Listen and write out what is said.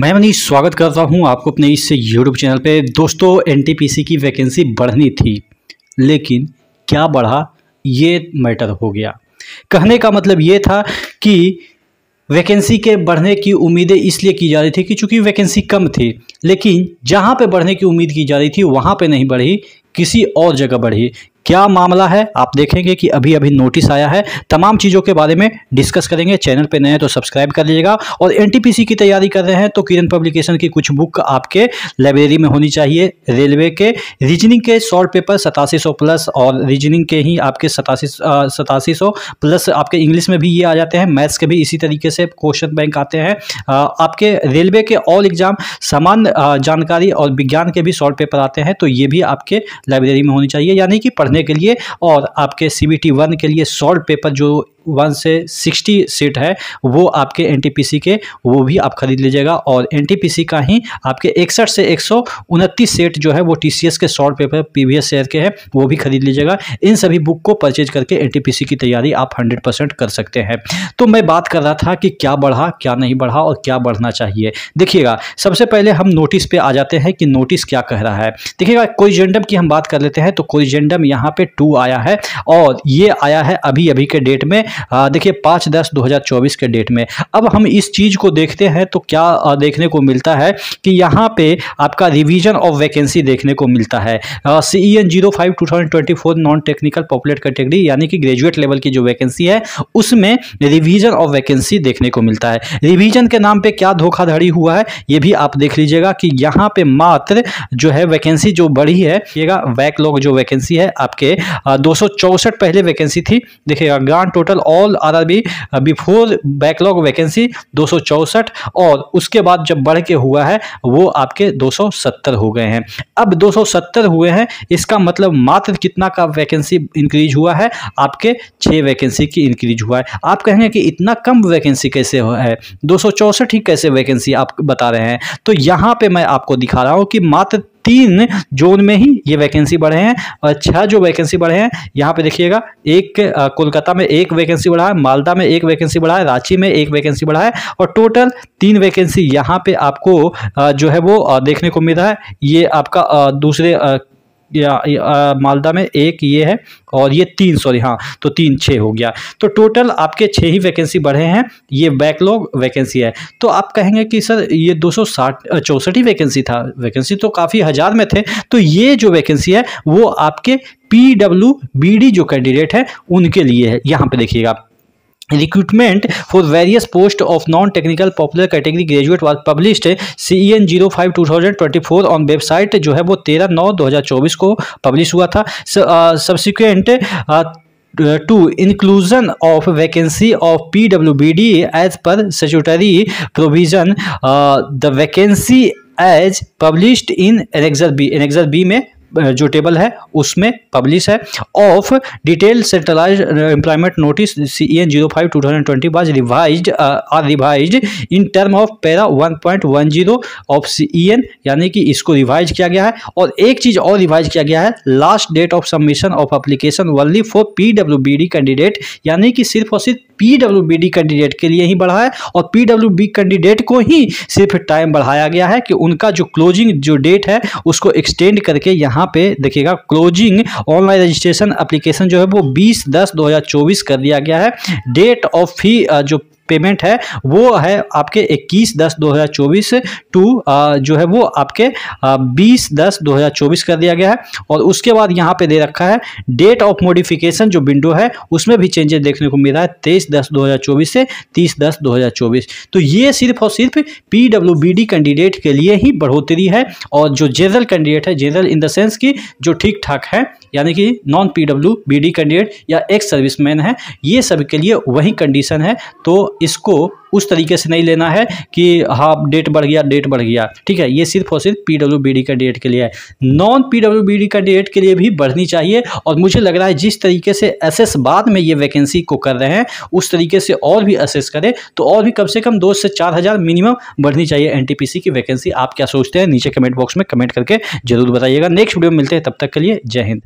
मैं मनीष स्वागत करता हूं आपको अपने इस यूट्यूब चैनल पे दोस्तों एन की वैकेंसी बढ़नी थी लेकिन क्या बढ़ा ये मैटर हो गया कहने का मतलब ये था कि वैकेंसी के बढ़ने की उम्मीदें इसलिए की जा रही थी कि चूंकि वैकेंसी कम थी लेकिन जहां पे बढ़ने की उम्मीद की जा रही थी वहां पे नहीं बढ़ी किसी और जगह बढ़ी क्या मामला है आप देखेंगे कि अभी अभी नोटिस आया है तमाम चीज़ों के बारे में डिस्कस करेंगे चैनल पर नए हैं तो सब्सक्राइब कर लीजिएगा और एन की तैयारी कर रहे हैं तो किरण पब्लिकेशन की कुछ बुक आपके लाइब्रेरी में होनी चाहिए रेलवे के रीजनिंग के शॉर्ट पेपर सतासी प्लस और रीजनिंग के ही आपके सतासी सतासी प्लस आपके इंग्लिश में भी ये आ जाते हैं मैथ्स के भी इसी तरीके से क्वेश्चन बैंक आते हैं आपके रेलवे के ऑल एग्जाम समान जानकारी और विज्ञान के भी शॉर्ट पेपर आते हैं तो ये भी आपके लाइब्रेरी में होनी चाहिए यानी कि पढ़ भरने के लिए और आपके सी बी टी वन के लिए सॉल्ट पेपर जो वन से सिक्सटी सीट है वो आपके एन टी पी सी के वो भी आप खरीद लीजिएगा और एन टी पी सी का ही आपके इकसठ से एक सौ उनतीस सेट जो है वो टी सी एस के short paper P V S share के हैं वो भी खरीद लीजिएगा इन सभी बुक को परचेज करके एन टी पी सी की तैयारी आप हंड्रेड परसेंट कर सकते हैं तो मैं बात कर रहा था कि क्या बढ़ा क्या नहीं बढ़ा और क्या बढ़ना चाहिए देखिएगा सबसे पहले हम नोटिस पे आ जाते हैं कि नोटिस क्या कह रहा है देखिएगा कोई जेंडम की हम बात कर लेते हैं तो कोई जेंडम यहाँ यहाँ पे टू आया है और ये आया है अभी अभी के डेट में देखिए पाँच दस दो हज़ार चौबीस के डेट में अब हम इस चीज़ को देखते हैं तो क्या देखने को मिलता है कि यहाँ पे आपका रिवीजन ऑफ वैकेंसी देखने को मिलता है C E N zero five two thousand twenty four non technical populate category यानी कि ग्रेजुएट लेवल की जो वैकेंसी है उसमें रिवीजन ऑफ वैकेंसी देखने को मिलता है रिवीजन के नाम पर क्या धोखाधड़ी हुआ है ये भी आप देख लीजिएगा कि यहाँ पर मात्र जो है वैकेंसी जो बढ़ी है येगा जो वैकेंसी है आप आपके दो पहले वैकेंसी थी देखिएगा गान total all R R before backlog vacancy दो और उसके बाद जब बढ़ के हुआ है वो आपके 270 हो गए हैं अब 270 हुए हैं इसका मतलब मात्र कितना का वैकेंसी इंक्रीज हुआ है आपके छः वैकेंसी की इंक्रीज हुआ है आप कहेंगे कि इतना कम वैकेंसी कैसे है दो ही कैसे वैकेंसी आप बता रहे हैं तो यहाँ पे मैं आपको दिखा रहा हूँ कि मात्र तीन जोन में ही ये वैकेंसी बढ़े हैं और छह जो वैकेंसी बढ़े हैं यहाँ पे देखिएगा एक कोलकाता में एक वैकेंसी बढ़ा है मालदा में एक वैकेंसी बढ़ा है रांची में एक वैकेंसी बढ़ा है और टोटल तीन वैकेंसी यहाँ पे आपको जो है वो देखने को मिल रहा है ये आपका दूसरे मालदा में एक ये है और ये तीन सॉरी हाँ तो तीन छः हो गया तो टोटल आपके छः ही वैकेंसी बढ़े हैं ये बैकलॉग वैकेंसी है तो आप कहेंगे कि सर ये दो सौ साठ ही वैकेंसी था वैकेंसी तो काफ़ी हज़ार में थे तो ये जो वैकेंसी है वो आपके पी डब्ल्यू बी डी जो कैंडिडेट है उनके लिए है यहाँ पे देखिएगा recruitment for various post of non technical popular category graduate was published C E N zero five two thousand twenty four on website जो है वो तेरह नौ दो हज़ार चौबीस को पब्लिश हुआ था subsequent to inclusion of vacancy of P W B D as per statutory provision the vacancy as published in annexure B annexure B में जो टेबल है उसमें पब्लिश है of detail centralize employment notice C N zero five two thousand twenty was revise are revise in term of para one point one zero of C E N यानी कि इसको revise किया गया है और एक चीज़ और रिवाइज किया गया है last date of submission of application only for P W B D candidate यानी कि सिर्फ और सिर्फ डी कैंडिडेट के लिए ही बढ़ा है और पीडब्ल्यूबी कैंडिडेट को ही सिर्फ टाइम बढ़ाया गया है कि उनका जो क्लोजिंग जो डेट है उसको एक्सटेंड करके यहाँ पे देखिएगा क्लोजिंग ऑनलाइन रजिस्ट्रेशन अप्लीकेशन जो है वो 20 दस 2024 कर दिया गया है डेट ऑफ फी जो पेमेंट है वो है आपके 21 दस 2024 टू जो है वो आपके 20 दस 2024 कर दिया गया है और उसके बाद यहाँ पे दे रखा है डेट ऑफ मोडिफिकेशन जो विंडो है उसमें भी चेंजेस देखने को मिला है तेईस दस 2024 से तीस दस 2024 तो ये सिर्फ और सिर्फ पी कैंडिडेट के लिए ही बढ़ोतरी है और जो जनरल कैंडिडेट है जनरल इन द सेंस की जो ठीक ठाक है यानी कि नॉन पी कैंडिडेट या एक्स सर्विस है ये सब के लिए वही कंडीशन है तो इसको उस तरीके से नहीं लेना है कि हाँ डेट बढ़ गया डेट बढ़ गया ठीक है ये सिर्फ और सिर्फ पी डब्ल्यू बी डी का डेट के लिए है non P W B D का डेट के लिए भी बढ़नी चाहिए और मुझे लग रहा है जिस तरीके से एसेस बाद में ये वैकेंसी को कर रहे हैं उस तरीके से और भी एसेस करें तो और भी कम से कम दो से चार हज़ार मिनिमम बढ़नी चाहिए एन की वैकेंसी आप क्या सोचते हैं नीचे कमेंट बॉक्स में कमेंट करके जरूर बताइएगा नेक्स्ट वीडियो में मिलते हैं तब तक के लिए जय हिंद